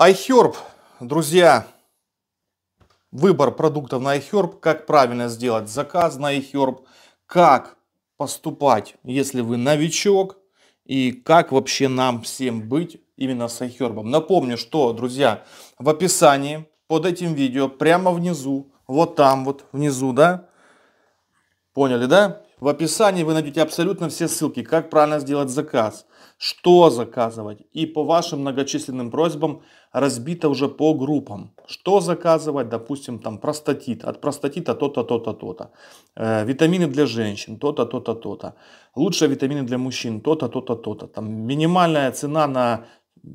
iHerb, друзья, выбор продуктов на iHerb, как правильно сделать заказ на iHerb, как поступать, если вы новичок, и как вообще нам всем быть именно с iHerb. Напомню, что, друзья, в описании под этим видео, прямо внизу, вот там вот внизу, да, поняли, да, в описании вы найдете абсолютно все ссылки, как правильно сделать заказ, что заказывать и по вашим многочисленным просьбам разбито уже по группам. Что заказывать, допустим, там простатит, от простатита то-то, то-то, то-то. Э, витамины для женщин, то-то, то-то, то-то. лучшие витамины для мужчин, то-то, то-то, то-то. Там минимальная цена на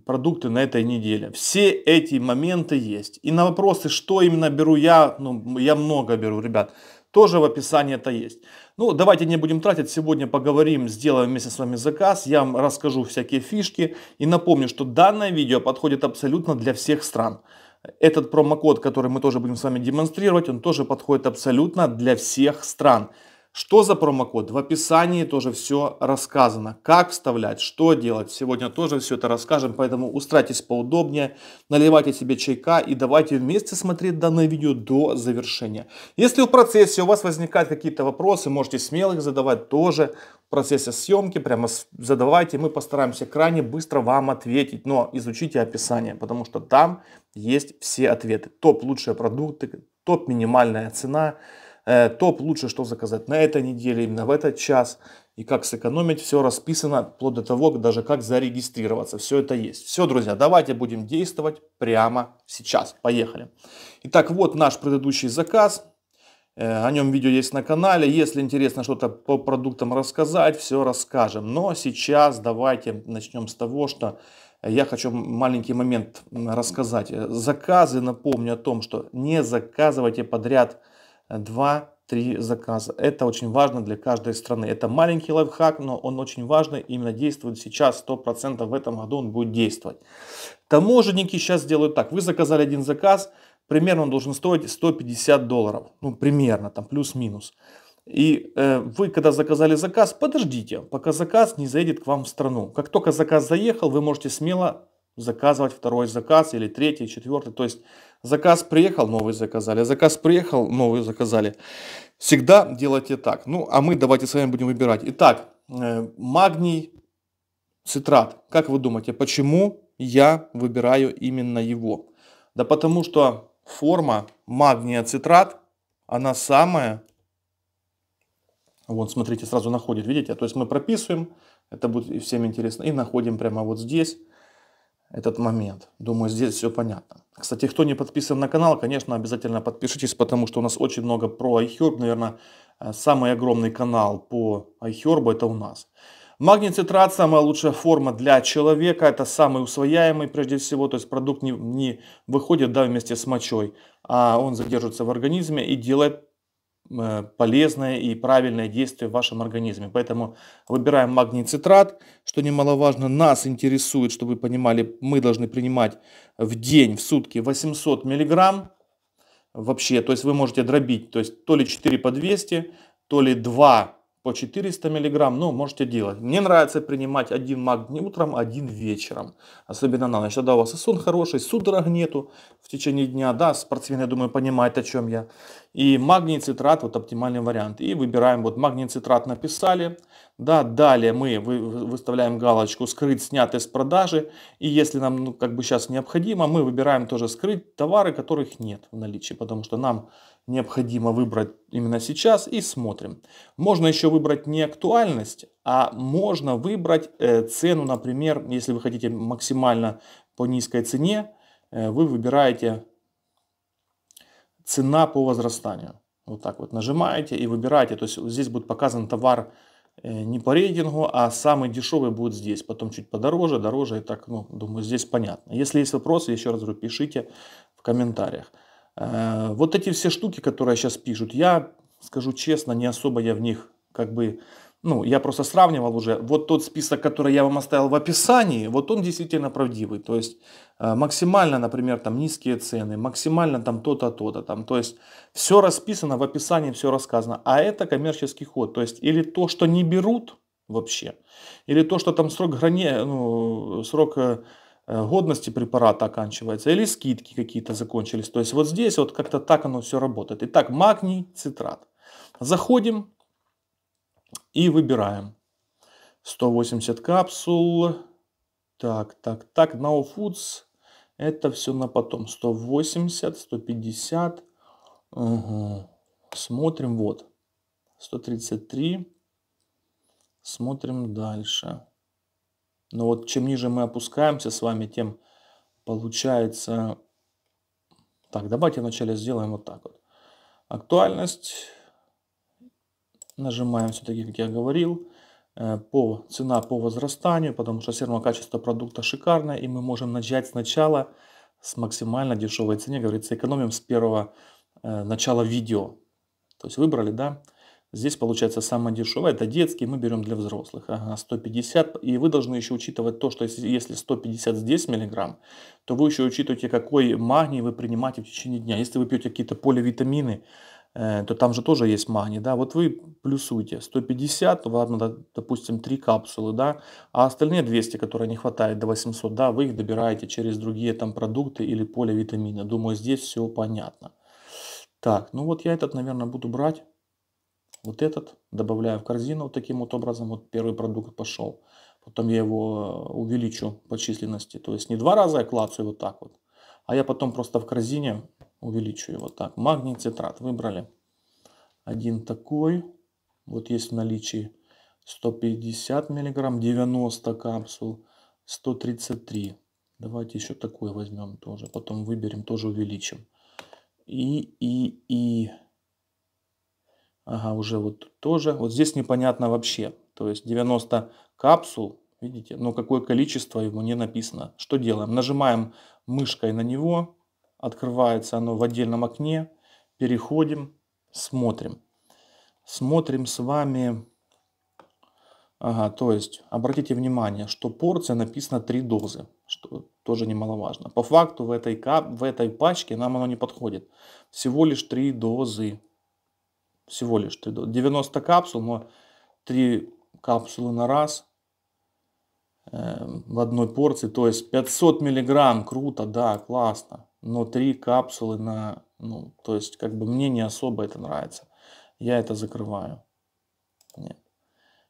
продукты на этой неделе. Все эти моменты есть. И на вопросы, что именно беру я, ну, я много беру, ребят, тоже в описании это есть. Ну, давайте не будем тратить, сегодня поговорим, сделаем вместе с вами заказ, я вам расскажу всякие фишки и напомню, что данное видео подходит абсолютно для всех стран. Этот промокод, который мы тоже будем с вами демонстрировать, он тоже подходит абсолютно для всех стран. Что за промокод? В описании тоже все рассказано. Как вставлять, что делать. Сегодня тоже все это расскажем, поэтому устройтесь поудобнее, наливайте себе чайка и давайте вместе смотреть данное видео до завершения. Если в процессе у вас возникают какие-то вопросы, можете смело их задавать тоже в процессе съемки. Прямо задавайте, мы постараемся крайне быстро вам ответить. Но изучите описание, потому что там есть все ответы. Топ лучшие продукты, топ минимальная цена – Э, топ лучше что заказать на этой неделе, именно в этот час, и как сэкономить, все расписано, вплоть до того, даже как зарегистрироваться, все это есть. Все, друзья, давайте будем действовать прямо сейчас, поехали. Итак, вот наш предыдущий заказ, э, о нем видео есть на канале. Если интересно что-то по продуктам рассказать, все расскажем. Но сейчас давайте начнем с того, что я хочу маленький момент рассказать. Э, заказы, напомню о том, что не заказывайте подряд 2-3 заказа. Это очень важно для каждой страны. Это маленький лайфхак, но он очень важный. Именно действует сейчас 100%. В этом году он будет действовать. Таможенники сейчас делают так. Вы заказали один заказ. Примерно он должен стоить 150 долларов. Ну, примерно, там плюс-минус. И э, вы, когда заказали заказ, подождите, пока заказ не заедет к вам в страну. Как только заказ заехал, вы можете смело заказывать второй заказ или третий, четвертый. То есть заказ приехал, новый заказали, а заказ приехал, новый заказали. Всегда делайте так. Ну, а мы давайте с вами будем выбирать. Итак, э, магний цитрат. Как вы думаете, почему я выбираю именно его? Да потому что форма магния цитрат, она самая вот, смотрите, сразу находит, видите? То есть мы прописываем, это будет всем интересно, и находим прямо вот здесь этот момент. Думаю, здесь все понятно. Кстати, кто не подписан на канал, конечно, обязательно подпишитесь, потому что у нас очень много про iHerb. Наверное, э, самый огромный канал по iHerb это у нас. Магний самая лучшая форма для человека. Это самый усвояемый прежде всего. То есть продукт не, не выходит да, вместе с мочой, а он задерживается в организме и делает Э, полезное и правильное действие в вашем организме. Поэтому выбираем магний цитрат. Что немаловажно, нас интересует, чтобы вы понимали, мы должны принимать в день, в сутки 800 миллиграмм вообще. То есть вы можете дробить, то есть то ли 4 по 200, то ли 2 по 400 миллиграмм, но ну, можете делать. Мне нравится принимать один магний утром, один вечером, особенно на ночь. Тогда у вас и сон хороший, судорог нету в течение дня, да, спортсмен, я думаю, понимает, о чем я. И магний цитрат, вот оптимальный вариант. И выбираем, вот магний цитрат написали, да, далее мы выставляем галочку «Скрыть, снятый с продажи», и если нам, ну, как бы сейчас необходимо, мы выбираем тоже «Скрыть товары, которых нет в наличии», потому что нам необходимо выбрать именно сейчас и смотрим. Можно еще выбрать не актуальность, а можно выбрать э, цену, например, если вы хотите максимально по низкой цене, э, вы выбираете цена по возрастанию. Вот так вот нажимаете и выбираете. То есть здесь будет показан товар э, не по рейтингу, а самый дешевый будет здесь. Потом чуть подороже, дороже и так, ну, думаю, здесь понятно. Если есть вопросы, еще раз говорю, пишите в комментариях. Э, вот эти все штуки, которые сейчас пишут, я скажу честно, не особо я в них как бы, ну, я просто сравнивал уже. Вот тот список, который я вам оставил в описании, вот он действительно правдивый. То есть э, максимально, например, там низкие цены, максимально там то-то, то-то. Там. То есть все расписано в описании, все рассказано. А это коммерческий ход. То есть или то, что не берут вообще, или то, что там срок, грани... ну, срок э, Э, годности препарата оканчивается, или скидки какие-то закончились. То есть вот здесь вот как-то так оно все работает. Итак, магний цитрат. Заходим и выбираем. 180 капсул. Так, так, так, Now Foods. Это все на потом. 180, 150. Угу. Смотрим, вот. 133. Смотрим дальше. Но вот чем ниже мы опускаемся с вами, тем получается... Так, давайте вначале сделаем вот так вот. Актуальность. Нажимаем все-таки, как я говорил, э, по цена по возрастанию, потому что все равно качество продукта шикарное, и мы можем начать сначала с максимально дешевой цене, говорится, экономим с первого э, начала видео. То есть выбрали, да, Здесь получается самое дешевое, это детский, мы берем для взрослых, ага, 150. И вы должны еще учитывать то, что если 150 здесь миллиграмм, то вы еще учитываете, какой магний вы принимаете в течение дня. Если вы пьете какие-то поливитамины, э, то там же тоже есть магний, да, вот вы плюсуете 150, вам надо, допустим, 3 капсулы, да, а остальные 200, которые не хватает до 800, да, вы их добираете через другие там продукты или поливитамины. Думаю, здесь все понятно. Так, ну вот я этот, наверное, буду брать вот этот, добавляю в корзину вот таким вот образом, вот первый продукт пошел. Потом я его э, увеличу по численности, то есть не два раза я клацаю вот так вот, а я потом просто в корзине увеличу его так. Магний цитрат выбрали. Один такой, вот есть в наличии 150 миллиграмм, 90 капсул, 133. Давайте еще такой возьмем тоже, потом выберем, тоже увеличим. И, и, и... Ага, уже вот тоже. Вот здесь непонятно вообще. То есть 90 капсул, видите, но ну какое количество ему не написано. Что делаем? Нажимаем мышкой на него, открывается оно в отдельном окне, переходим, смотрим. Смотрим с вами, ага, то есть обратите внимание, что порция написана 3 дозы, что тоже немаловажно. По факту в этой, кап... в этой пачке нам оно не подходит. Всего лишь 3 дозы всего лишь 3 дота. 90 капсул, но 3 капсулы на раз э, в одной порции. То есть 500 миллиграмм, круто, да, классно. Но 3 капсулы на... Ну, то есть как бы мне не особо это нравится. Я это закрываю. Нет.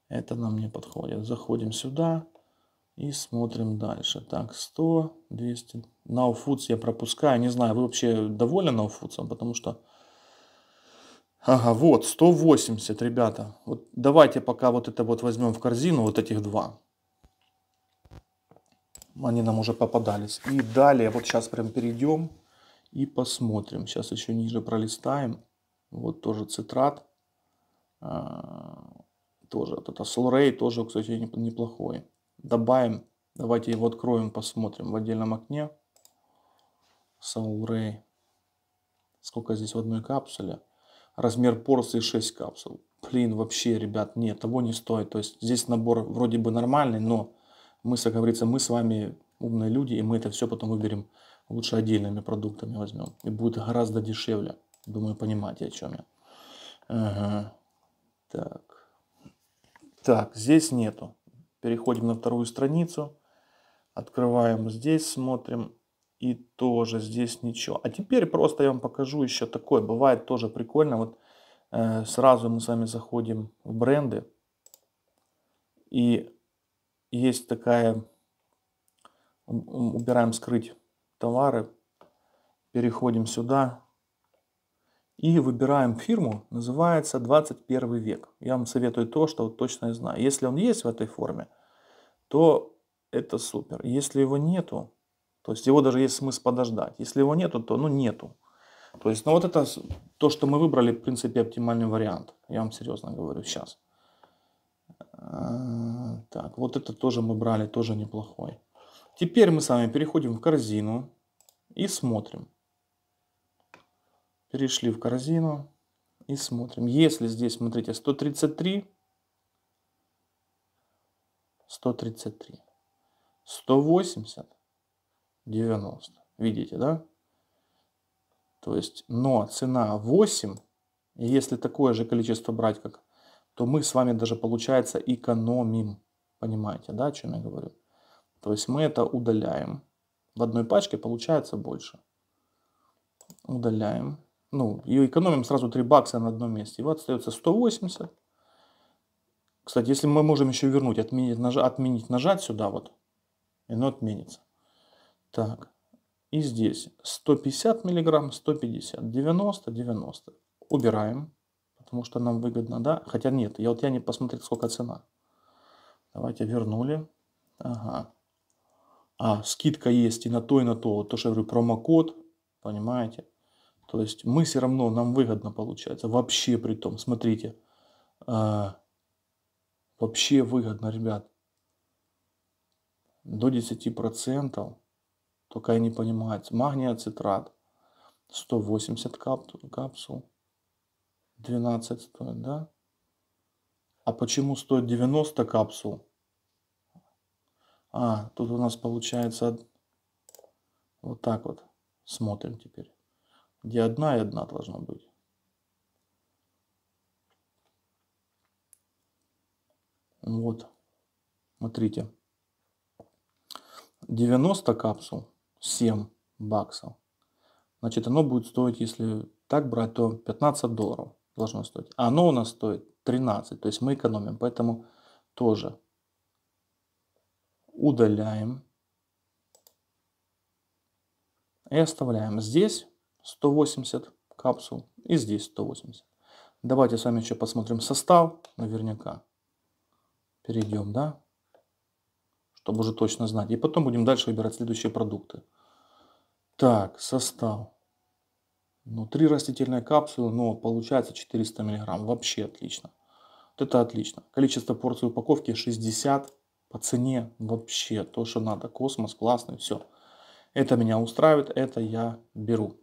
Это нам не подходит. Заходим сюда и смотрим дальше. Так, 100, 200. Now Foods я пропускаю. Не знаю, вы вообще довольны Now Foods? Потому что Ага, вот, 180, ребята. Вот давайте пока вот это вот возьмем в корзину, вот этих два. Они нам уже попадались. И далее, вот сейчас прям перейдем и посмотрим. Сейчас еще ниже пролистаем. Вот тоже цитрат. А, тоже вот это Солрей, тоже, кстати, неплохой. Добавим. Давайте его откроем, посмотрим в отдельном окне. Солрей. Сколько здесь в одной капсуле? размер порции 6 капсул. Блин, вообще, ребят, нет, того не стоит. То есть здесь набор вроде бы нормальный, но мы, как говорится, мы с вами умные люди, и мы это все потом выберем лучше отдельными продуктами возьмем. И будет гораздо дешевле. Думаю, понимаете, о чем я. Ага. Так. Так, здесь нету. Переходим на вторую страницу. Открываем здесь, смотрим. И тоже здесь ничего. А теперь просто я вам покажу еще такое. Бывает тоже прикольно. Вот э, сразу мы с вами заходим в бренды. И есть такая... Убираем скрыть товары. Переходим сюда. И выбираем фирму. Называется 21 век. Я вам советую то, что вот точно я знаю. Если он есть в этой форме, то это супер. Если его нету, то есть его даже есть смысл подождать. Если его нету, то ну нету. То есть, ну вот это то, что мы выбрали, в принципе, оптимальный вариант. Я вам серьезно говорю сейчас. Э, так, вот это тоже мы брали, тоже неплохой. Теперь мы с вами переходим в корзину и смотрим. Перешли в корзину и смотрим. Если здесь, смотрите, 133, 133, 180, 90. Видите, да? То есть, но цена 8, если такое же количество брать, как, то мы с вами даже, получается, экономим. Понимаете, да, о чем я говорю? То есть мы это удаляем. В одной пачке получается больше. Удаляем. Ну, и экономим сразу 3 бакса на одном месте. И вот остается 180. Кстати, если мы можем еще вернуть, отменить, нажать отменить нажать сюда вот, и оно отменится. Так, и здесь 150 миллиграмм, 150, 90, 90. Убираем, потому что нам выгодно, да? Хотя нет, я вот я не посмотрел, сколько цена. Давайте вернули. Ага. А, скидка есть и на то, и на то. Вот то, что я говорю, промокод, понимаете? То есть мы все равно, нам выгодно получается. Вообще при том, смотрите. Э, вообще выгодно, ребят. До 10% только я не понимаю. Магния цитрат 180 кап капсул. 12 стоит, да? А почему стоит 90 капсул? А, тут у нас получается вот так вот. Смотрим теперь. Где одна и одна должна быть. Вот. Смотрите. 90 капсул 7 баксов. Значит, оно будет стоить, если так брать, то 15 долларов должно стоить. А оно у нас стоит 13, то есть мы экономим. Поэтому тоже удаляем и оставляем здесь 180 капсул и здесь 180. Давайте с вами еще посмотрим состав наверняка. Перейдем, да? Чтобы уже точно знать. И потом будем дальше выбирать следующие продукты. Так, состав. Ну, три растительные капсулы, но получается 400 мг. Вообще отлично. Вот это отлично. Количество порций упаковки 60 по цене. Вообще то, что надо. Космос классный, все. Это меня устраивает, это я беру.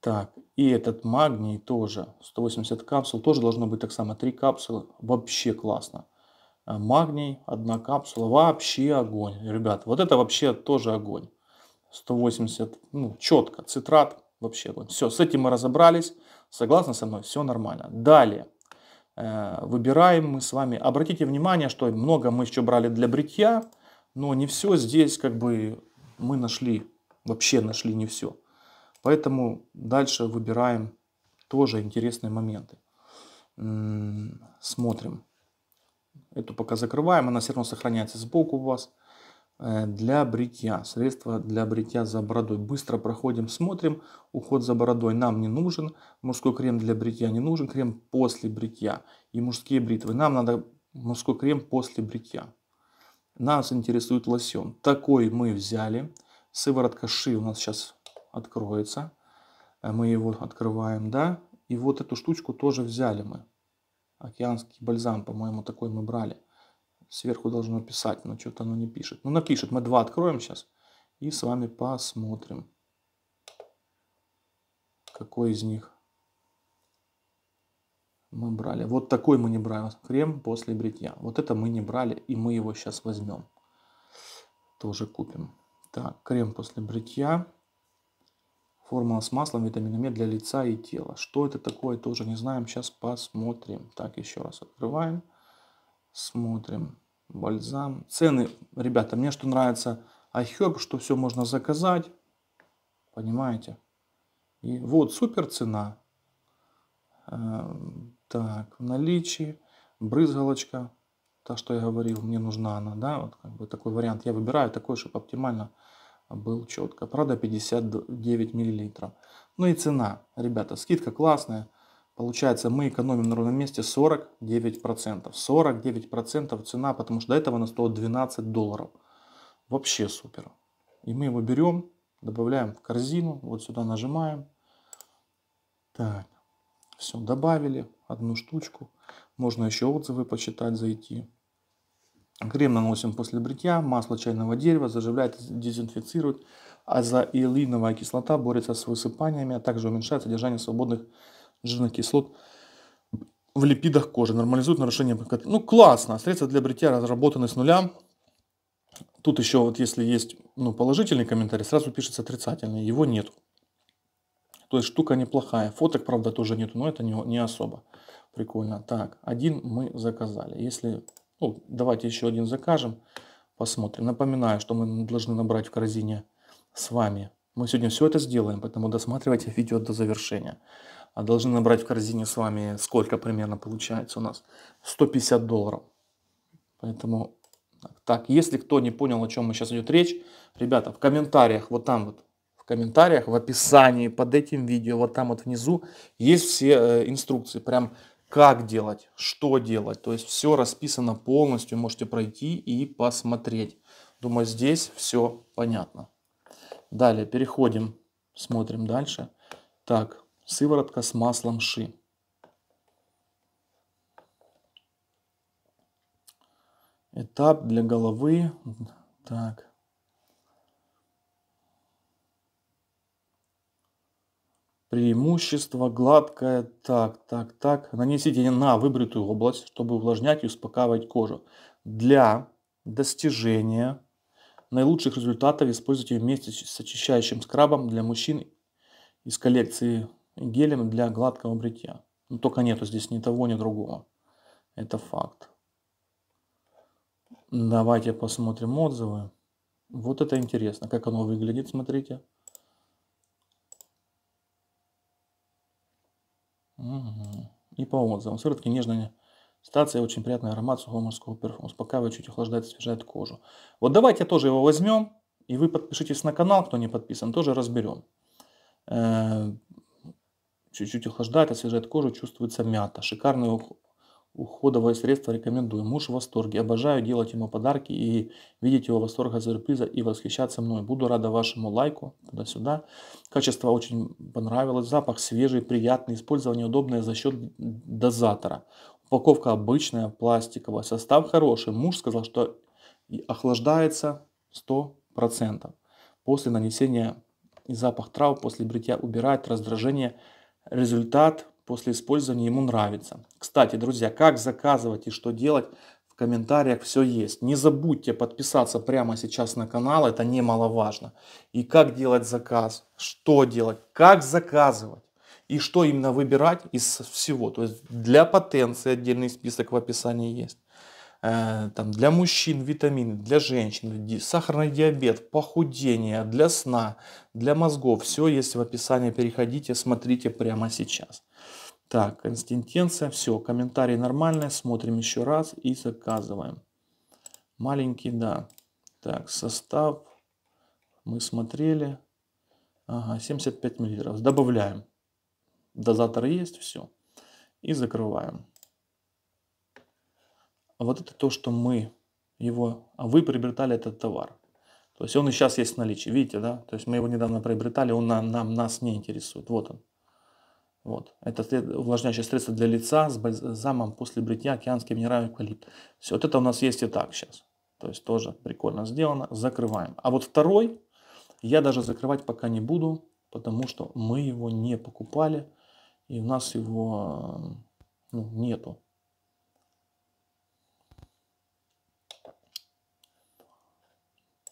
Так, и этот магний тоже, 180 капсул, тоже должно быть так само, три капсулы, вообще классно. Э, магний, одна капсула, вообще огонь, ребят, вот это вообще тоже огонь. 180, ну, четко, цитрат, вообще. вот Все, с этим мы разобрались, согласны со мной, все нормально. Далее, э, выбираем мы с вами, обратите внимание, что много мы еще брали для бритья, но не все здесь как бы мы нашли, вообще нашли не все. Поэтому дальше выбираем тоже интересные моменты. смотрим. Эту пока закрываем, она все равно сохраняется сбоку у вас. Э, для бритья, средство для бритья за бородой. Быстро проходим, смотрим, уход за бородой нам не нужен, мужской крем для бритья не нужен, крем после бритья и мужские бритвы. Нам надо мужской крем после бритья. Нас интересует лосьон. Такой мы взяли. Сыворотка ши у нас сейчас откроется. Э, мы его открываем, да. И вот эту штучку тоже взяли мы. Океанский бальзам, по-моему, такой мы брали. Сверху должно писать, но что-то оно не пишет. Ну, напишет. Мы два откроем сейчас и с вами посмотрим, какой из них мы брали. Вот такой мы не брали крем после бритья. Вот это мы не брали, и мы его сейчас возьмем. Тоже купим. Так, крем после бритья. Формула с маслом, витаминами для лица и тела. Что это такое, тоже не знаем. Сейчас посмотрим. Так, еще раз открываем. Смотрим. Бальзам. Цены, ребята, мне что нравится iHerb, что все можно заказать. Понимаете? И вот супер цена. Эм, так, в наличии. Брызгалочка. Та, что я говорил, мне нужна она. Да, вот как бы такой вариант я выбираю. Такой, чтобы оптимально был четко. Правда, 59 миллилитров. Ну и цена, ребята, скидка классная. Получается, мы экономим на ровном месте 49%. 49% цена, потому что до этого она стоила 12 долларов. Вообще супер. И мы его берем, добавляем в корзину, вот сюда нажимаем. Так, все, добавили одну штучку. Можно еще отзывы почитать, зайти. Крем наносим после бритья, масло чайного дерева заживляет, дезинфицирует, а за илиновая кислота борется с высыпаниями, а также уменьшает содержание свободных жирных кислот в липидах кожи, нормализует нарушение. Ну, классно. Средства для бритья разработаны с нуля. Тут еще вот если есть ну, положительный комментарий, сразу пишется отрицательный. Его нет. То есть штука неплохая. Фоток, правда, тоже нету, но это не, не особо прикольно. Так, один мы заказали. Если, ну, давайте еще один закажем, посмотрим. Напоминаю, что мы должны набрать в корзине с вами. Мы сегодня все это сделаем, поэтому досматривайте видео до завершения. А должны набрать в корзине с вами, сколько примерно получается у нас? 150 долларов. Поэтому, так, если кто не понял, о чем мы сейчас идет речь, ребята, в комментариях, вот там вот, в комментариях, в описании под этим видео, вот там вот внизу, есть все э, инструкции, прям как делать, что делать. То есть все расписано полностью, можете пройти и посмотреть. Думаю, здесь все понятно. Далее переходим, смотрим дальше. Так, Сыворотка с маслом ши. Этап для головы. Так. Преимущество гладкое. Так, так, так. Нанесите на выбритую область, чтобы увлажнять и успокаивать кожу. Для достижения наилучших результатов используйте вместе с очищающим скрабом для мужчин из коллекции гелем для гладкого бритья. Но ну, только нету здесь ни того, ни другого. Это факт. Давайте посмотрим отзывы. Вот это интересно, как оно выглядит, смотрите. Угу. И по отзывам. Сыворотки нежные. стация, очень приятный аромат сухого морского перфума, Успокаивает, чуть охлаждает, освежает кожу. Вот давайте тоже его возьмем. И вы подпишитесь на канал, кто не подписан, тоже разберем. Э, чуть-чуть охлаждает, освежает кожу, чувствуется мята. Шикарное уходовое средство рекомендую. Муж в восторге. Обожаю делать ему подарки и видеть его восторг от сюрприза и восхищаться мной. Буду рада вашему лайку туда-сюда. Качество очень понравилось. Запах свежий, приятный. Использование удобное за счет дозатора. Упаковка обычная, пластиковая. Состав хороший. Муж сказал, что охлаждается 100% после нанесения и запах трав после бритья убирает раздражение результат после использования ему нравится. Кстати, друзья, как заказывать и что делать, в комментариях все есть. Не забудьте подписаться прямо сейчас на канал, это немаловажно. И как делать заказ, что делать, как заказывать и что именно выбирать из всего. То есть для потенции отдельный список в описании есть. Э, там, для мужчин витамины, для женщин, сахарный диабет, похудение, для сна, для мозгов. Все есть в описании, переходите, смотрите прямо сейчас. Так, консистенция, все, комментарии нормальные, смотрим еще раз и заказываем. Маленький, да. Так, состав мы смотрели. Ага, 75 мл. Добавляем. Дозатор есть, все. И закрываем. А вот это то, что мы его, а вы приобретали этот товар. То есть он и сейчас есть в наличии, видите, да? То есть мы его недавно приобретали, он нам, нам нас не интересует. Вот он. Вот. Это увлажняющее средство для лица с бальзамом после бритья, океанский минеральный эвкалипт. Все, вот это у нас есть и так сейчас. То есть тоже прикольно сделано. Закрываем. А вот второй я даже закрывать пока не буду, потому что мы его не покупали. И у нас его ну, нету.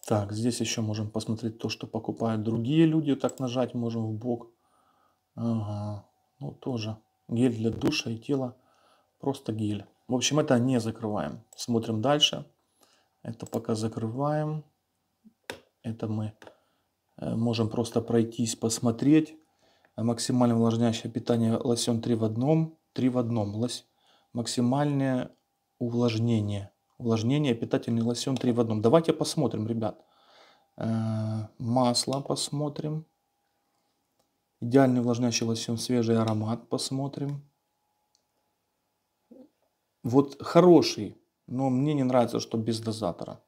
Так, здесь еще можем посмотреть то, что покупают другие люди. Так нажать можем в бок. Ага. Ну, тоже гель для душа и тела. Просто гель. В общем, это не закрываем. Смотрим дальше. Это пока закрываем. Это мы э, можем просто пройтись, посмотреть. Максимально увлажняющее питание лосьон 3 в одном. 3 в одном. Лось. Максимальное увлажнение увлажнение, питательный лосьон 3 в одном. Давайте посмотрим, ребят. Э, масло посмотрим. Идеальный увлажняющий лосьон, свежий аромат посмотрим. Вот хороший, но мне не нравится, что без дозатора.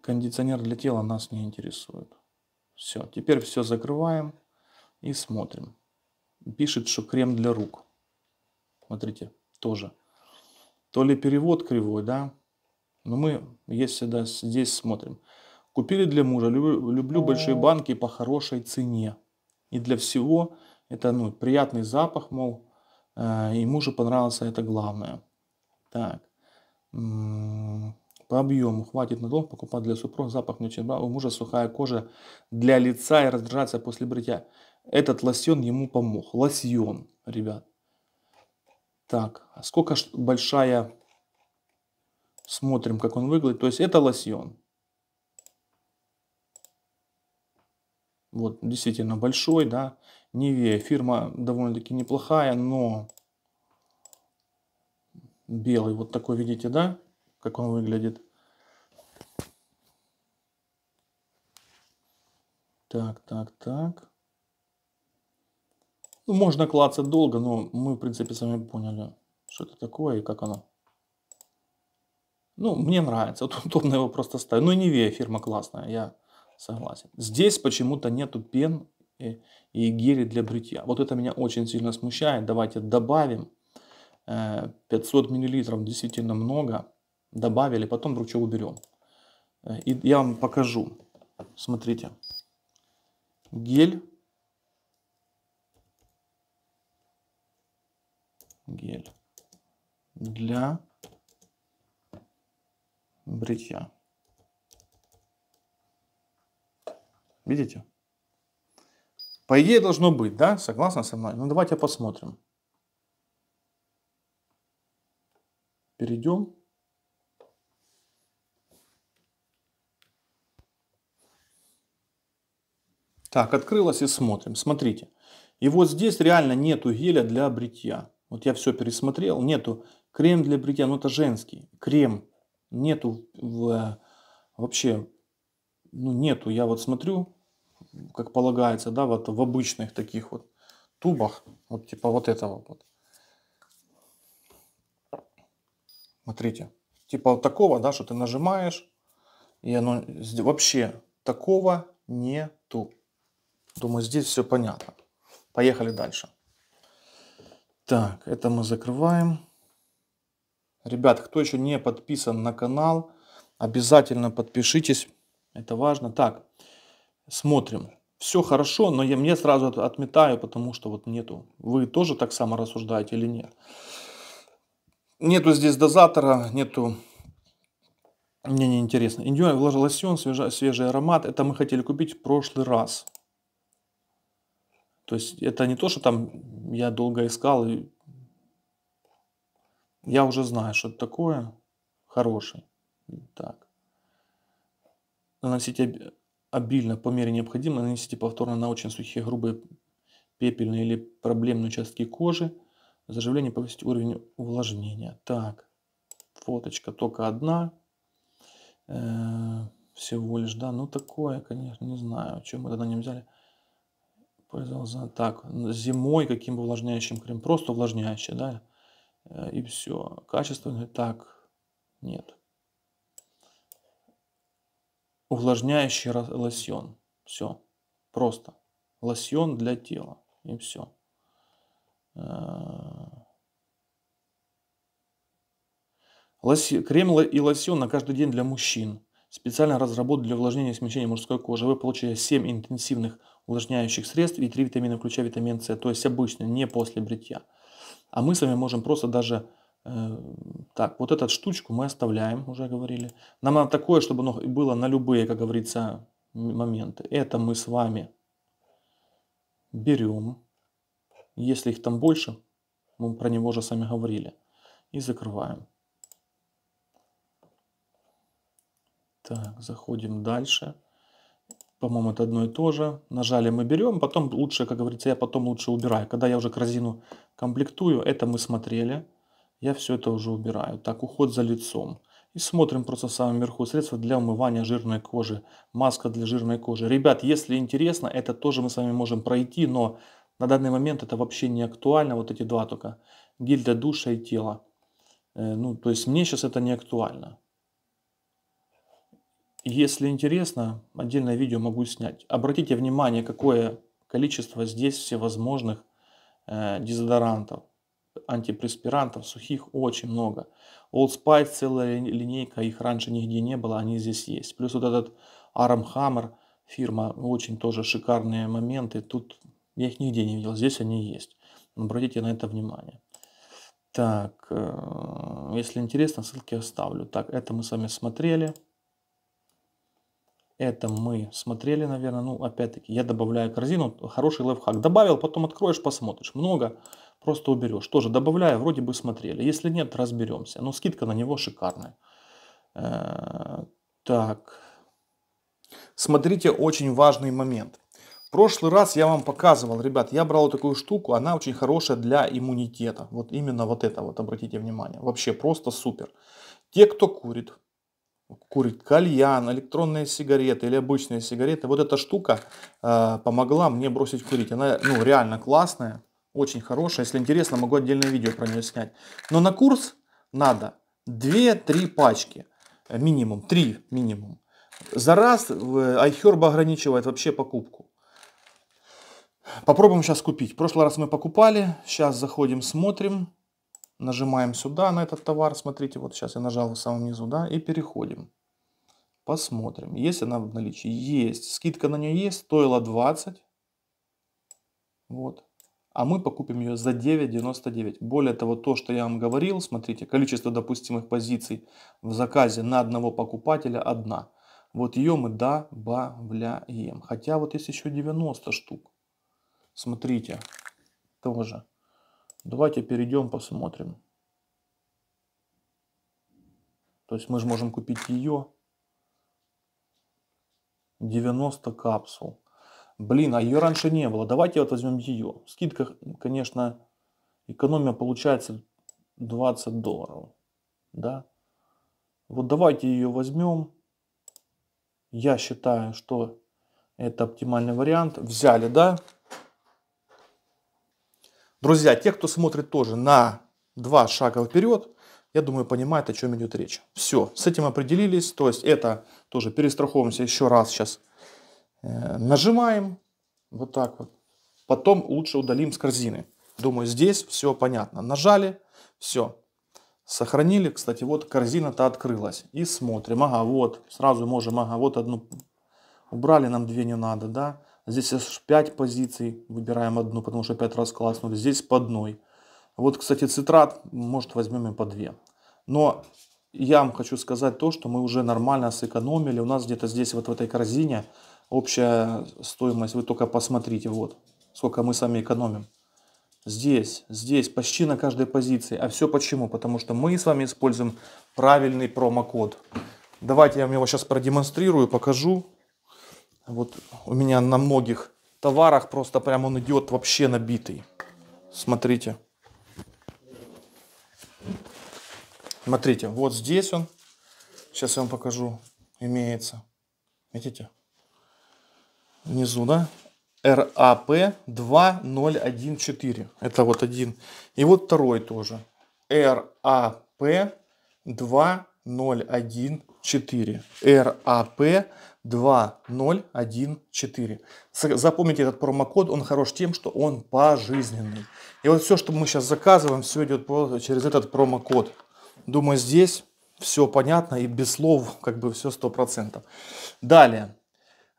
Кондиционер для тела нас не интересует. Все, теперь все закрываем и смотрим. Пишет, что крем для рук. Смотрите, тоже то ли перевод кривой, да. Но мы, если да здесь смотрим. Купили для мужа, люблю, люблю большие банки по хорошей цене. И для всего это ну, приятный запах, мол, э, и мужу понравился а это главное. Так. По объему хватит на дом покупать для супруга запах не очень брал. У мужа сухая кожа для лица и раздражаться после бритья. Этот лосьон ему помог. Лосьон, ребят. Так, а сколько большая... Смотрим, как он выглядит. То есть это лосьон. Вот, действительно большой, да. Невея. Фирма довольно-таки неплохая, но белый. Вот такой, видите, да? Как он выглядит. Так, так, так. Ну, можно клацать долго, но мы, в принципе, сами поняли, что это такое и как оно. Ну, мне нравится. Вот удобно его просто ставить. Ну, и Nivea фирма классная, я согласен. Здесь почему-то нету пен и, и гели для бритья. Вот это меня очень сильно смущает. Давайте добавим. 500 э, миллилитров действительно много. Добавили, потом вдруг уберем. Э, и я вам покажу. Смотрите. Гель гель для бритья. Видите? По идее должно быть, да? согласно со мной? Ну давайте посмотрим. Перейдем. Так, открылось и смотрим. Смотрите. И вот здесь реально нету геля для бритья. Вот я все пересмотрел, нету крем для бритья, ну это женский, крем, нету в, вообще, ну нету, я вот смотрю, как полагается, да, вот в обычных таких вот тубах, вот типа вот этого вот. Смотрите, типа вот такого, да, что ты нажимаешь, и оно вообще такого нету. Думаю, здесь все понятно. Поехали дальше. Так, это мы закрываем. Ребят, кто еще не подписан на канал, обязательно подпишитесь. Это важно. Так, смотрим. Все хорошо, но я мне сразу отметаю, потому что вот нету. Вы тоже так само рассуждаете или нет? Нету здесь дозатора, нету мне неинтересно. Индионовый лосьон, свежий, свежий аромат. Это мы хотели купить в прошлый раз. То есть это не то, что там я долго искал, и я уже знаю, что это такое хороший. Так. Наносите обильно по мере необходимости, наносите повторно на очень сухие, грубые, пепельные или проблемные участки кожи. Заживление повысить уровень увлажнения. Так, фоточка только одна. Э -э всего лишь, да, ну такое, конечно, не знаю, чем мы тогда не взяли пользовался. Так, зимой каким бы увлажняющим крем? Просто увлажняющий, да? Э, и все. Качественный? Так, нет. Увлажняющий лосьон. Все. Просто. Лосьон для тела. И все. Э, Лоси... Крем и лосьон на каждый день для мужчин. Специально разработан для увлажнения и смягчения мужской кожи. Вы получаете 7 интенсивных увлажняющих средств и 3 витамина, включая витамин С, то есть обычно, не после бритья. А мы с вами можем просто даже... Э, так, вот эту штучку мы оставляем, уже говорили. Нам надо такое, чтобы оно было на любые, как говорится, моменты. Это мы с вами берем. Если их там больше, мы про него же сами говорили. И закрываем. Так, заходим дальше. По-моему, это одно и то же. Нажали, мы берем. Потом лучше, как говорится, я потом лучше убираю. Когда я уже корзину комплектую, это мы смотрели. Я все это уже убираю. Так, уход за лицом. И смотрим просто в самом верху средства для умывания жирной кожи. Маска для жирной кожи. Ребят, если интересно, это тоже мы с вами можем пройти, но на данный момент это вообще не актуально. Вот эти два только. Гель для душа и тела. Э, ну, то есть мне сейчас это не актуально. Если интересно, отдельное видео могу снять. Обратите внимание, какое количество здесь всевозможных э, дезодорантов, антипреспирантов, сухих очень много. Old Spice целая линейка, их раньше нигде не было, они здесь есть. Плюс вот этот Arm Hammer фирма, очень тоже шикарные моменты. Тут я их нигде не видел, здесь они есть. Обратите на это внимание. Так, э, если интересно, ссылки оставлю. Так, это мы с вами смотрели. Это мы смотрели, наверное. Ну, опять-таки, я добавляю корзину. Хороший лайфхак. Добавил, потом откроешь, посмотришь. Много, просто уберешь. Тоже добавляю, вроде бы смотрели. Если нет, разберемся. Но ну, скидка на него шикарная. Э, так. Смотрите, очень важный момент. В прошлый раз я вам показывал, ребят, я брал такую штуку, она очень хорошая для иммунитета. Вот именно вот это вот, обратите внимание. Вообще просто супер. Те, кто курит, курит кальян, электронные сигареты или обычные сигареты. Вот эта штука э, помогла мне бросить курить. Она ну, реально классная, очень хорошая. Если интересно, могу отдельное видео про нее снять. Но на курс надо 2-3 пачки э, минимум, 3 минимум. За раз iHerb ограничивает вообще покупку. Попробуем сейчас купить. В прошлый раз мы покупали, сейчас заходим, смотрим. Нажимаем сюда на этот товар. Смотрите, вот сейчас я нажал в самом низу, да, и переходим. Посмотрим, есть она в наличии. Есть. Скидка на нее есть, стоила 20. Вот. А мы покупим ее за 9,99. Более того, то, что я вам говорил, смотрите, количество допустимых позиций в заказе на одного покупателя одна. Вот ее мы добавляем. Хотя вот есть еще 90 штук. Смотрите, тоже Давайте перейдем, посмотрим. То есть мы же можем купить ее. 90 капсул. Блин, а ее раньше не было. Давайте вот возьмем ее. Скидка, конечно, экономия получается 20 долларов. Да? Вот давайте ее возьмем. Я считаю, что это оптимальный вариант. Взяли, да? Друзья, те, кто смотрит тоже на два шага вперед, я думаю, понимает, о чем идет речь. Все, с этим определились. То есть это тоже перестраховываемся еще раз сейчас. Э, нажимаем вот так вот. Потом лучше удалим с корзины. Думаю, здесь все понятно. Нажали, все. Сохранили. Кстати, вот корзина-то открылась. И смотрим. Ага, вот. Сразу можем, ага, вот одну убрали, нам две не надо, да. Здесь аж 5 позиций, выбираем одну, потому что 5 раз класснули. Здесь по одной. Вот, кстати, цитрат, может, возьмем и по 2. Но я вам хочу сказать то, что мы уже нормально сэкономили. У нас где-то здесь, вот в этой корзине, общая стоимость, вы только посмотрите, вот, сколько мы сами экономим. Здесь, здесь, почти на каждой позиции. А все почему? Потому что мы с вами используем правильный промокод. Давайте я вам его сейчас продемонстрирую, покажу. Вот у меня на многих товарах просто прям он идет вообще набитый. Смотрите. Смотрите, вот здесь он. Сейчас я вам покажу. Имеется. Видите? Внизу, да? RAP 2014. А Это вот один. И вот второй тоже. RAP 2014. А 4. RAP 2014. Запомните этот промокод, он хорош тем, что он пожизненный. И вот все, что мы сейчас заказываем, все идет через этот промокод. Думаю, здесь все понятно и без слов как бы все 100%. Далее.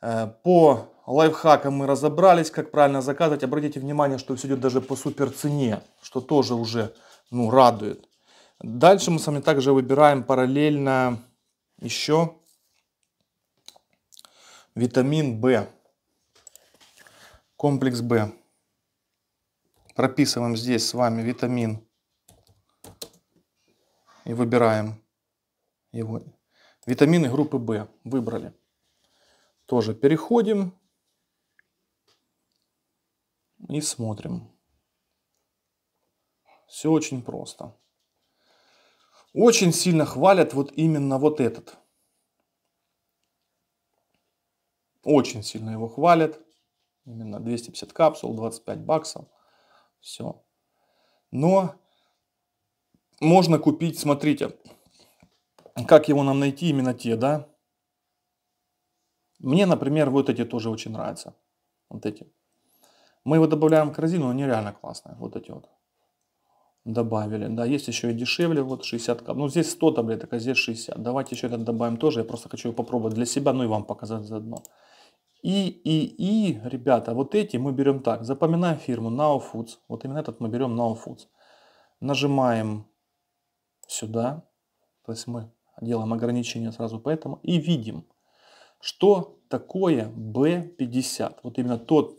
Э, по лайфхакам мы разобрались, как правильно заказывать. Обратите внимание, что все идет даже по супер цене, что тоже уже ну, радует. Дальше мы с вами также выбираем параллельно еще витамин В, комплекс В. Прописываем здесь с вами витамин и выбираем его. Витамины группы В выбрали. Тоже переходим и смотрим. Все очень просто. Очень сильно хвалят вот именно вот этот. Очень сильно его хвалят. Именно 250 капсул, 25 баксов. Все. Но можно купить, смотрите, как его нам найти, именно те, да. Мне, например, вот эти тоже очень нравятся. Вот эти. Мы его добавляем в корзину, они реально классные. Вот эти вот добавили. Да, есть еще и дешевле, вот 60. Ну, здесь 100 таблеток, а здесь 60. Давайте еще это добавим тоже. Я просто хочу попробовать для себя, ну и вам показать заодно. И, и, и, ребята, вот эти мы берем так. Запоминаем фирму Now Foods. Вот именно этот мы берем Now Foods. Нажимаем сюда. То есть мы делаем ограничение сразу поэтому. И видим, что такое B50. Вот именно тот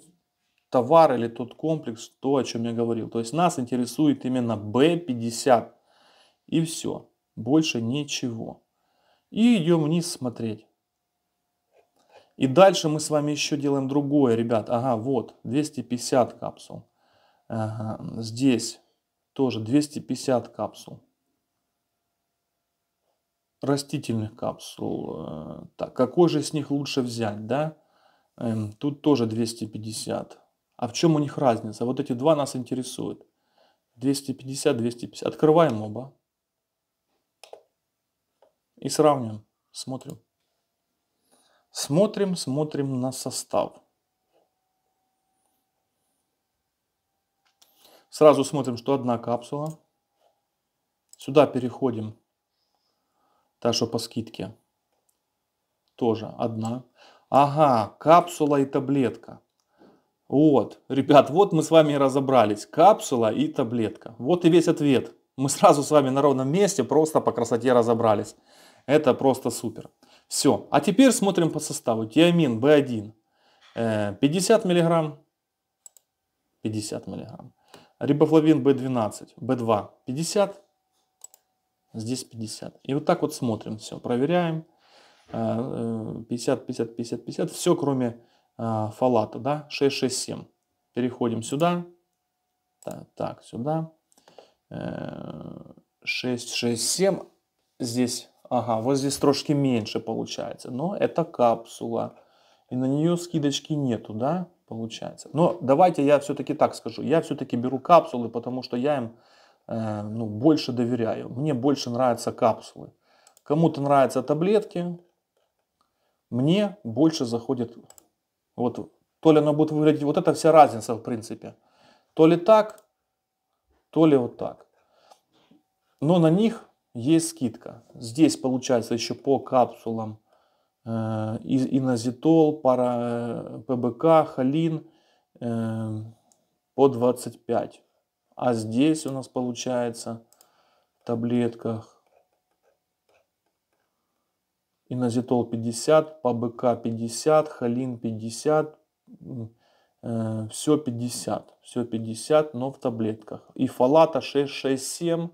товар или тот комплекс, то, о чем я говорил. То есть нас интересует именно B50. И все. Больше ничего. И идем вниз смотреть. И дальше мы с вами еще делаем другое, ребят. Ага, вот, 250 капсул. Ага, здесь тоже 250 капсул. Растительных капсул. Э, так, какой же с них лучше взять, да? Эм, тут тоже 250. А в чем у них разница? Вот эти два нас интересуют. 250, 250. Открываем оба. И сравним, Смотрим. Смотрим, смотрим на состав. Сразу смотрим, что одна капсула. Сюда переходим. Та, что по скидке. Тоже одна. Ага, капсула и таблетка. Вот, ребят, вот мы с вами и разобрались. Капсула и таблетка. Вот и весь ответ. Мы сразу с вами на ровном месте, просто по красоте разобрались. Это просто супер. Все, а теперь смотрим по составу. Тиамин B1 50 мг, 50 мг. Рибофлавин B12, B2 50, здесь 50. И вот так вот смотрим все, проверяем. 50, 50, 50, 50, все кроме фалата, э, да, 667. Переходим сюда, так, так сюда, 667, э, здесь, ага, вот здесь трошки меньше получается, но это капсула, и на нее скидочки нету, да, получается. Но давайте я все-таки так скажу, я все-таки беру капсулы, потому что я им э, ну, больше доверяю, мне больше нравятся капсулы. Кому-то нравятся таблетки, мне больше заходят вот то ли оно будет выглядеть, вот это вся разница в принципе. То ли так, то ли вот так. Но на них есть скидка. Здесь получается еще по капсулам э, инозитол, пара, э, ПБК, холин э, по 25. А здесь у нас получается в таблетках инозитол 50, ПБК 50, Халин 50, э, все 50, все 50, но в таблетках. И фалата 667,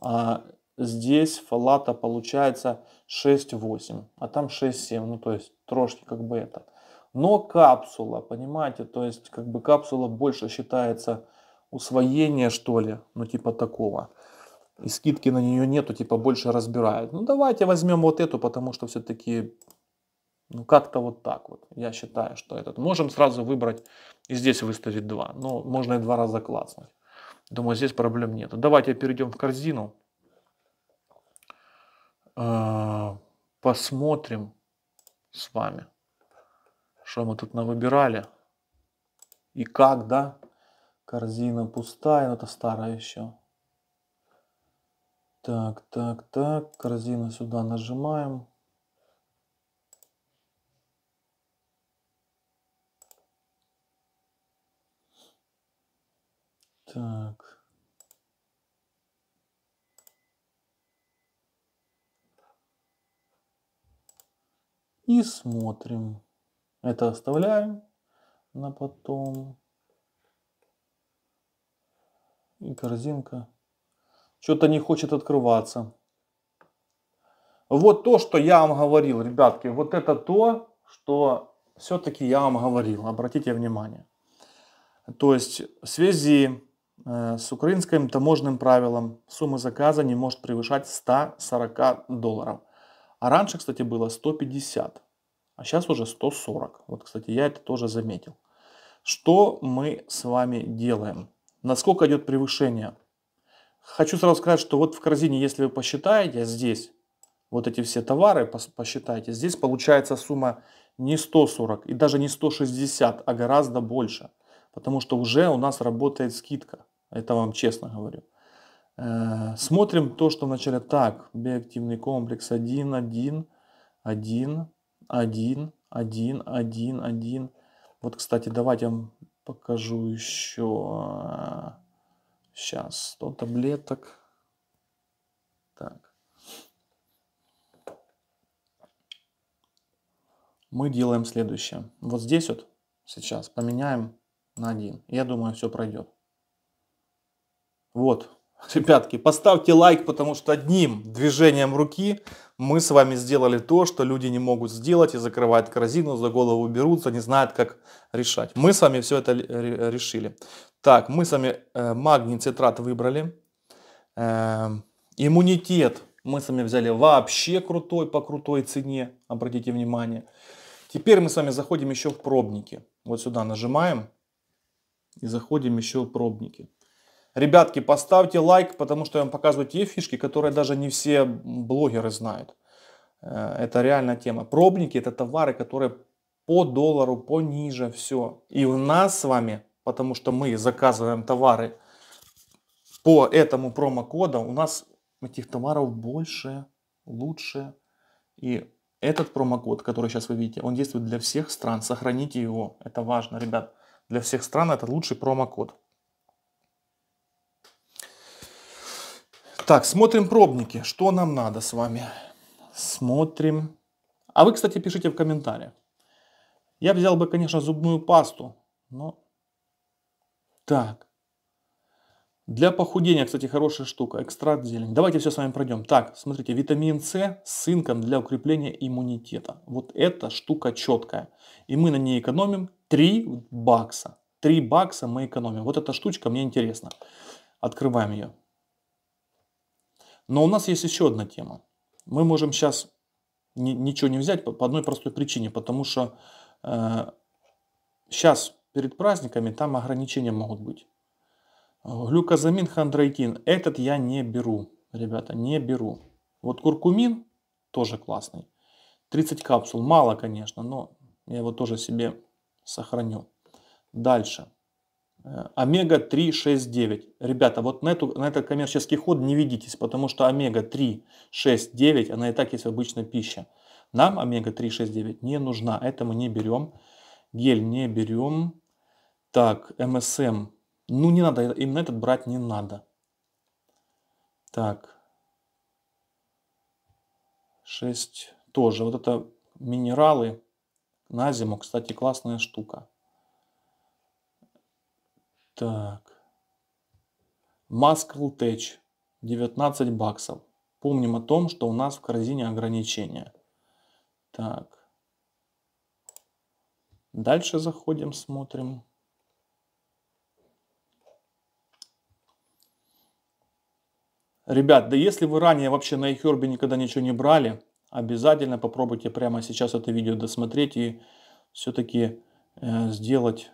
а здесь фалата получается 6,8, а там 6,7, ну то есть трошки как бы это. Но капсула, понимаете, то есть как бы капсула больше считается усвоение что ли, ну типа такого и скидки на нее нету, типа больше разбирают. Ну давайте возьмем вот эту, потому что все-таки ну как-то вот так вот. Я считаю, что этот. Можем сразу выбрать и здесь выставить два. Но можно и два раза класснуть. Думаю, здесь проблем нет. Давайте перейдем в корзину. А, посмотрим с вами, что мы тут навыбирали. И как, да? Корзина пустая, но это старая еще. Так, так, так, корзину сюда нажимаем. Так. И смотрим. Это оставляем на потом. И корзинка что-то не хочет открываться. Вот то, что я вам говорил, ребятки, вот это то, что все-таки я вам говорил, обратите внимание. То есть в связи э, с украинским таможенным правилом сумма заказа не может превышать 140 долларов. А раньше, кстати, было 150, а сейчас уже 140. Вот, кстати, я это тоже заметил. Что мы с вами делаем? Насколько идет превышение? Хочу сразу сказать, что вот в корзине, если вы посчитаете здесь вот эти все товары, посчитайте, здесь получается сумма не 140 и даже не 160, а гораздо больше. Потому что уже у нас работает скидка. Это вам честно говорю. Э, смотрим то, что вначале так. Биоактивный комплекс 1, 1, 1, 1, 1, 1, 1. Вот, кстати, давайте я вам покажу еще Сейчас 100 таблеток. Так. Мы делаем следующее. Вот здесь вот сейчас поменяем на 1. Я думаю, все пройдет. Вот, ребятки, поставьте лайк, потому что одним движением руки мы с вами сделали то, что люди не могут сделать и закрывают корзину, за голову берутся, не знают, как решать. Мы с вами все это решили. Так, мы с вами э, магний цитрат выбрали. Эм, иммунитет мы с вами взяли вообще крутой по крутой цене, обратите внимание. Теперь мы с вами заходим еще в пробники. Вот сюда нажимаем и заходим еще в пробники. Ребятки, поставьте лайк, потому что я вам показываю те фишки, которые даже не все блогеры знают. Э, это реальная тема. Пробники это товары, которые по доллару, пониже все. И у нас с вами, потому что мы заказываем товары по этому промокоду, у нас этих товаров больше, лучше. И этот промокод, который сейчас вы видите, он действует для всех стран. Сохраните его, это важно, ребят. Для всех стран это лучший промокод. Так, смотрим пробники. Что нам надо с вами? Смотрим. А вы, кстати, пишите в комментариях. Я взял бы, конечно, зубную пасту, но... Так. Для похудения, кстати, хорошая штука. Экстракт зелень. Давайте все с вами пройдем. Так, смотрите, витамин С с цинком для укрепления иммунитета. Вот эта штука четкая. И мы на ней экономим 3 бакса. 3 бакса мы экономим. Вот эта штучка мне интересна. Открываем ее. Но у нас есть еще одна тема. Мы можем сейчас ничего не взять по, по одной простой причине, потому что э, сейчас перед праздниками там ограничения могут быть. Глюкозамин, хондроитин. Этот я не беру, ребята, не беру. Вот куркумин тоже классный. 30 капсул. Мало, конечно, но я его тоже себе сохраню. Дальше. Э, омега-3,6,9. Ребята, вот на, эту, на этот коммерческий ход не ведитесь, потому что омега-3,6,9, она и так есть в обычной пище. Нам омега-3,6,9 не нужна, это мы не берем. Гель не берем. Так, МСМ. Ну не надо, именно этот брать не надо. Так. 6 тоже. Вот это минералы на зиму, кстати, классная штука. Так. Маскл Тэч 19 баксов. Помним о том, что у нас в корзине ограничения. Так. Дальше заходим, смотрим. Ребят, да если вы ранее вообще на iHerb никогда ничего не брали, обязательно попробуйте прямо сейчас это видео досмотреть и все-таки э, сделать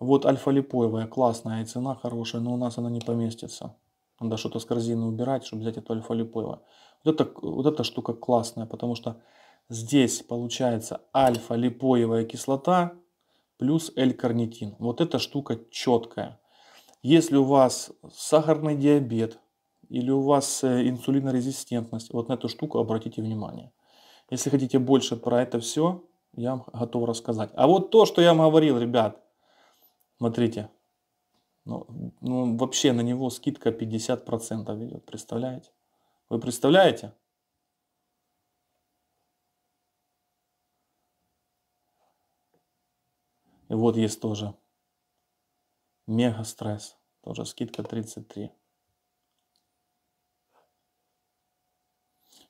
вот альфа-липоевая, классная, и цена хорошая, но у нас она не поместится. Надо что-то с корзины убирать, чтобы взять эту альфа-липоевую. Вот, это, вот эта штука классная, потому что здесь получается альфа-липоевая кислота плюс L-карнитин. Вот эта штука четкая. Если у вас сахарный диабет или у вас э, инсулинорезистентность, вот на эту штуку обратите внимание. Если хотите больше про это все, я вам готов рассказать. А вот то, что я вам говорил, ребят – Смотрите, ну, ну вообще на него скидка 50% идет, представляете? Вы представляете? И вот есть тоже мега стресс, тоже скидка 33.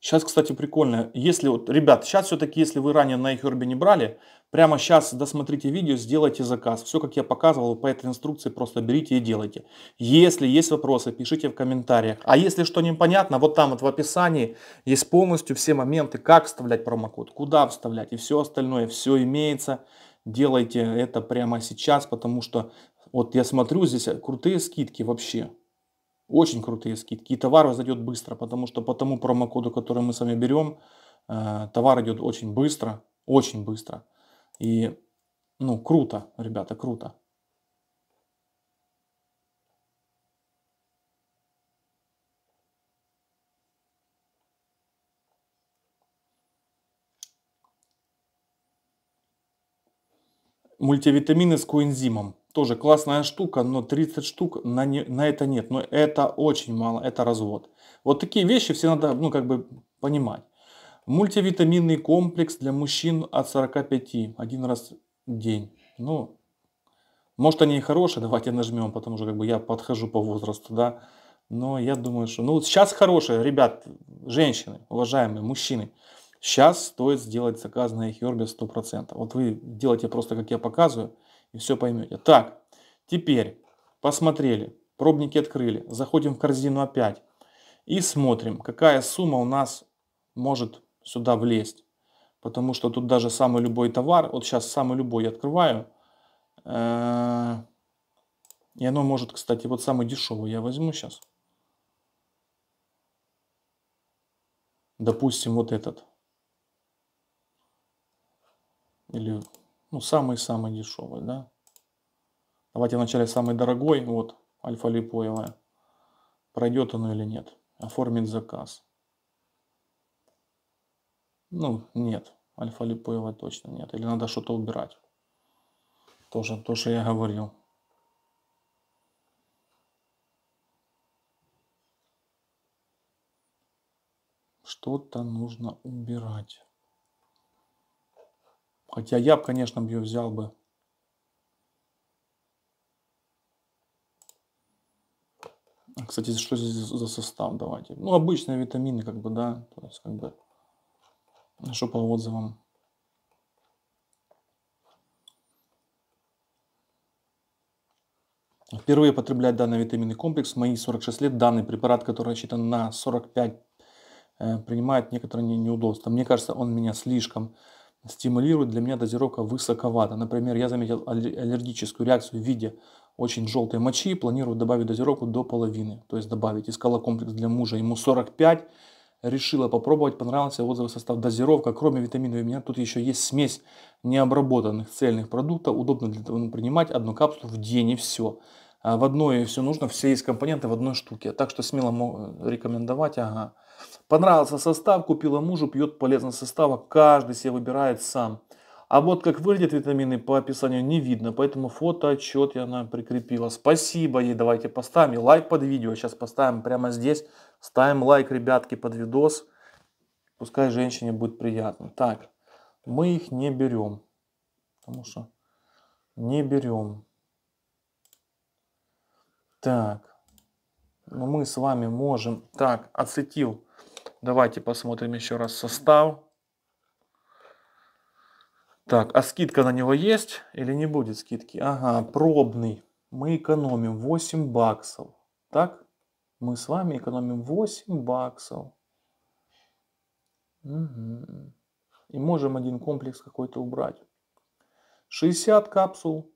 Сейчас, кстати, прикольно. Если вот, ребят, сейчас все-таки, если вы ранее на iHerb не брали, прямо сейчас досмотрите видео, сделайте заказ. Все, как я показывал, по этой инструкции просто берите и делайте. Если есть вопросы, пишите в комментариях. А если что непонятно, вот там вот в описании есть полностью все моменты, как вставлять промокод, куда вставлять и все остальное. Все имеется. Делайте это прямо сейчас, потому что вот я смотрю, здесь крутые скидки вообще. Очень крутые скидки. И товар разойдет быстро, потому что по тому промокоду, который мы с вами берем, э, товар идет очень быстро, очень быстро. И, ну, круто, ребята, круто. Мультивитамины с коэнзимом. Тоже классная штука, но 30 штук на, не, на это нет. Но это очень мало, это развод. Вот такие вещи все надо, ну, как бы понимать. Мультивитаминный комплекс для мужчин от 45, один раз в день. Ну, может они и хорошие, давайте нажмем, потому что как бы я подхожу по возрасту, да. Но я думаю, что... Ну, сейчас хорошие, ребят, женщины, уважаемые, мужчины. Сейчас стоит сделать заказ на Эхиорбе 100%. Вот вы делаете просто, как я показываю, и все поймете. Так, теперь посмотрели, пробники открыли, заходим в корзину опять и смотрим, какая сумма у нас может сюда влезть. Потому что тут даже самый любой товар, вот сейчас самый любой я открываю, э, и оно может, кстати, вот самый дешевый я возьму сейчас. Допустим, вот этот. Или ну, самый-самый дешевый, да. Давайте вначале самый дорогой, вот, альфа-липоевая. Пройдет оно или нет. Оформить заказ. Ну, нет. Альфа-липоевая точно нет. Или надо что-то убирать. Тоже то, что я говорил. Что-то нужно убирать. Хотя я бы, конечно, ее взял бы. А, кстати, что здесь за состав? Давайте. Ну, обычные витамины, как бы, да. То есть, как бы, что по отзывам. Впервые потреблять данный витаминный комплекс в мои 46 лет. Данный препарат, который рассчитан на 45, э, принимает некоторые неудобства. Мне кажется, он меня слишком стимулирует, для меня дозировка высоковата. Например, я заметил аллергическую реакцию в виде очень желтой мочи, планирую добавить дозировку до половины. То есть добавить искала комплекс для мужа, ему 45, решила попробовать, понравился отзывы состав дозировка. Кроме витаминов у меня тут еще есть смесь необработанных цельных продуктов. Удобно для того ну, принимать одну капсулу в день и все. А в одной все нужно, все есть компоненты в одной штуке. Так что смело э, рекомендовать, ага. Понравился состав, купила мужу, пьет полезный состав, каждый себе выбирает сам. А вот как выглядят витамины по описанию не видно, поэтому фото, отчет я нам прикрепила. Спасибо ей, давайте поставим и лайк под видео. Сейчас поставим прямо здесь, ставим лайк, ребятки, под видос. Пускай женщине будет приятно. Так, мы их не берем, потому что не берем. Так, но ну мы с вами можем, так, ацетил Давайте посмотрим еще раз состав. Так, а скидка на него есть или не будет скидки? Ага, пробный. Мы экономим 8 баксов. Так? Мы с вами экономим 8 баксов. Угу. И можем один комплекс какой-то убрать. 60 капсул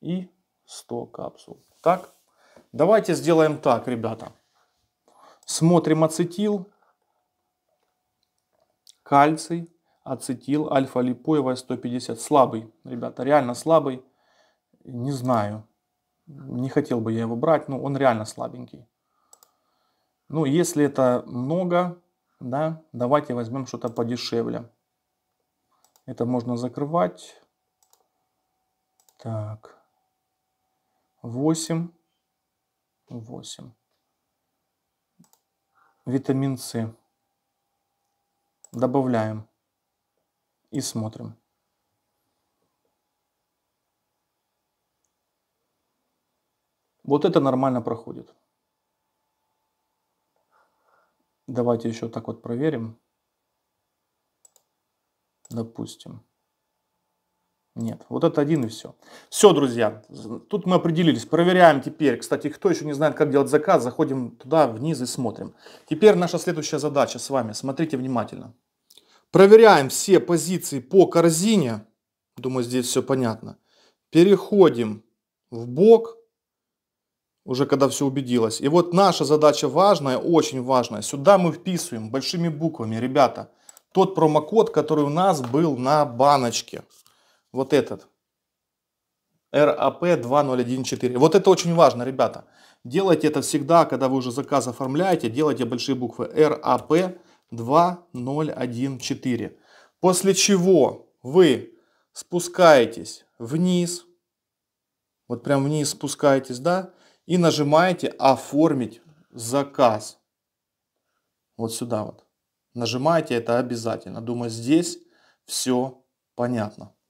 и 100 капсул. Так? Давайте сделаем так, ребята. Смотрим ацетил кальций, ацетил, альфа-липоевая 150. Слабый, ребята, реально слабый. Не знаю. Не хотел бы я его брать, но он реально слабенький. Ну, если это много, да, давайте возьмем что-то подешевле. Это можно закрывать. Так. 8. 8. Витамин С. Добавляем и смотрим. Вот это нормально проходит. Давайте еще так вот проверим. Допустим. Нет, вот это один и все. Все, друзья, тут мы определились. Проверяем теперь, кстати, кто еще не знает, как делать заказ, заходим туда вниз и смотрим. Теперь наша следующая задача с вами, смотрите внимательно. Проверяем все позиции по корзине. Думаю, здесь все понятно. Переходим в бок, уже когда все убедилось. И вот наша задача важная, очень важная. Сюда мы вписываем большими буквами, ребята, тот промокод, который у нас был на баночке вот этот, RAP2014. А вот это очень важно, ребята. Делайте это всегда, когда вы уже заказ оформляете, делайте большие буквы RAP2014. А После чего вы спускаетесь вниз, вот прям вниз спускаетесь, да, и нажимаете «Оформить заказ». Вот сюда вот. Нажимаете это обязательно. Думаю, здесь все понятно.